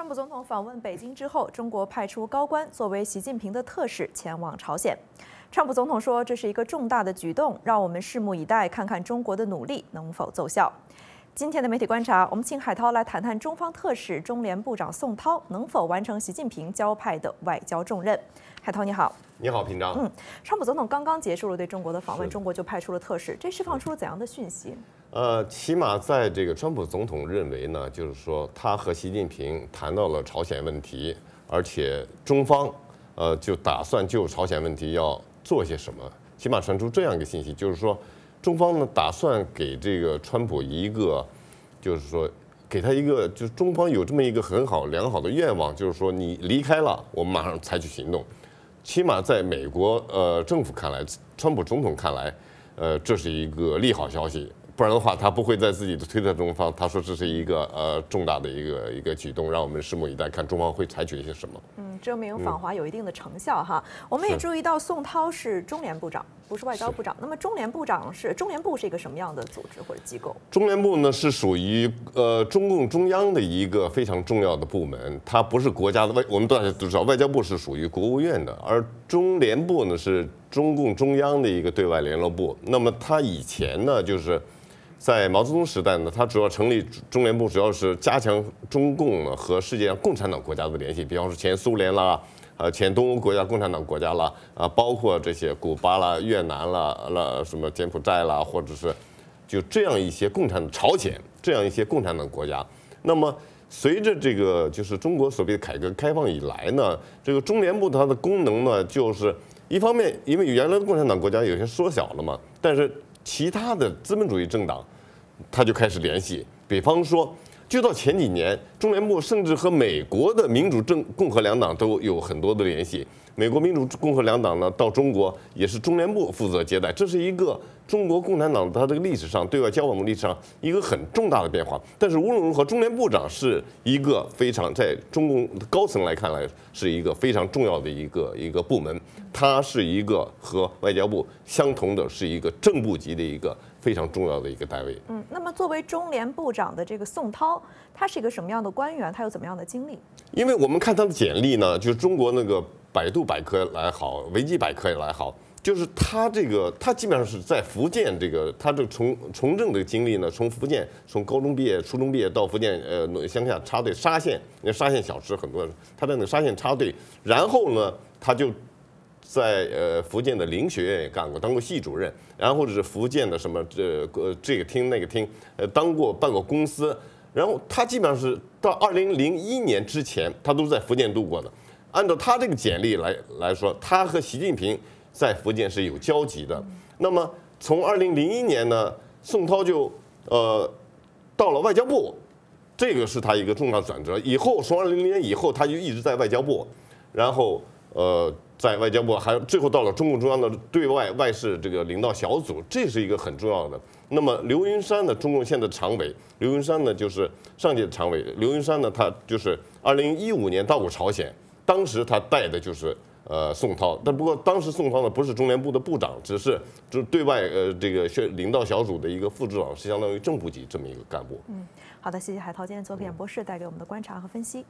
川普总统访问北京之后，中国派出高官作为习近平的特使前往朝鲜。川普总统说，这是一个重大的举动，让我们拭目以待，看看中国的努力能否奏效。今天的媒体观察，我们请海涛来谈谈中方特使、中联部长宋涛能否完成习近平交派的外交重任。海涛，你好。你好，平章。嗯，川普总统刚刚结束了对中国的访问，中国就派出了特使，这释放出了怎样的讯息？呃，起码在这个川普总统认为呢，就是说他和习近平谈到了朝鲜问题，而且中方，呃，就打算就朝鲜问题要做些什么。起码传出这样一个信息，就是说中方呢打算给这个川普一个，就是说给他一个，就是中方有这么一个很好良好的愿望，就是说你离开了，我们马上采取行动。起码在美国，呃，政府看来，川普总统看来，呃，这是一个利好消息。不然的话，他不会在自己的推特中方他说这是一个呃重大的一个一个举动，让我们拭目以待，看中方会采取一些什么。嗯，证明访华有一定的成效哈。我们也注意到宋涛是中联部长，不是外交部长。那么中联部长是中联部是一个什么样的组织或者机构？中联部呢是属于呃中共中央的一个非常重要的部门，它不是国家的外，我们大家都知道外交部是属于国务院的，而中联部呢是中共中央的一个对外联络部。那么它以前呢就是。在毛泽东时代呢，它主要成立中联部，主要是加强中共呢和世界上共产党国家的联系，比方说前苏联啦，呃，前东欧国家共产党国家啦，啊，包括这些古巴啦、越南啦、了什么柬埔寨啦，或者是就这样一些共产朝鲜这样一些共产党国家。那么随着这个就是中国所谓的改革开放以来呢，这个中联部它的功能呢，就是一方面因为原来的共产党国家有些缩小了嘛，但是。其他的资本主义政党，他就开始联系，比方说。就到前几年，中联部甚至和美国的民主政、共和两党都有很多的联系。美国民主、共和两党呢，到中国也是中联部负责接待。这是一个中国共产党它这个历史上对外交往的历史上一个很重大的变化。但是无论如何，中联部长是一个非常在中共高层来看来是一个非常重要的一个一个部门。它是一个和外交部相同的是一个正部级的一个。非常重要的一个单位。嗯，那么作为中联部长的这个宋涛，他是一个什么样的官员？他有怎么样的经历？因为我们看他的简历呢，就是中国那个百度百科来好，维基百科也来好，就是他这个他基本上是在福建这个，他这从从政的经历呢，从福建从高中毕业、初中毕业到福建呃乡下插队沙县，那沙县小吃很多，他在那沙县插队，然后呢，他就。在呃福建的林学院也干过，当过系主任，然后是福建的什么这呃这个厅那个厅，呃当过办过公司，然后他基本上是到二零零一年之前，他都在福建度过的。按照他这个简历来来说，他和习近平在福建是有交集的。那么从二零零一年呢，宋涛就呃到了外交部，这个是他一个重大转折。以后从二零零年以后，他就一直在外交部，然后呃。在外交部，还最后到了中共中央的对外外事这个领导小组，这是一个很重要的。那么刘云山呢，中共现在的常委，刘云山呢就是上届的常委。刘云山呢，他就是二零一五年到过朝鲜，当时他带的就是呃宋涛，但不过当时宋涛呢不是中联部的部长，只是就对外呃这个宣领导小组的一个副组长，是相当于正部级这么一个干部。嗯，好的，谢谢海涛今天做演播室带给我们的观察和分析。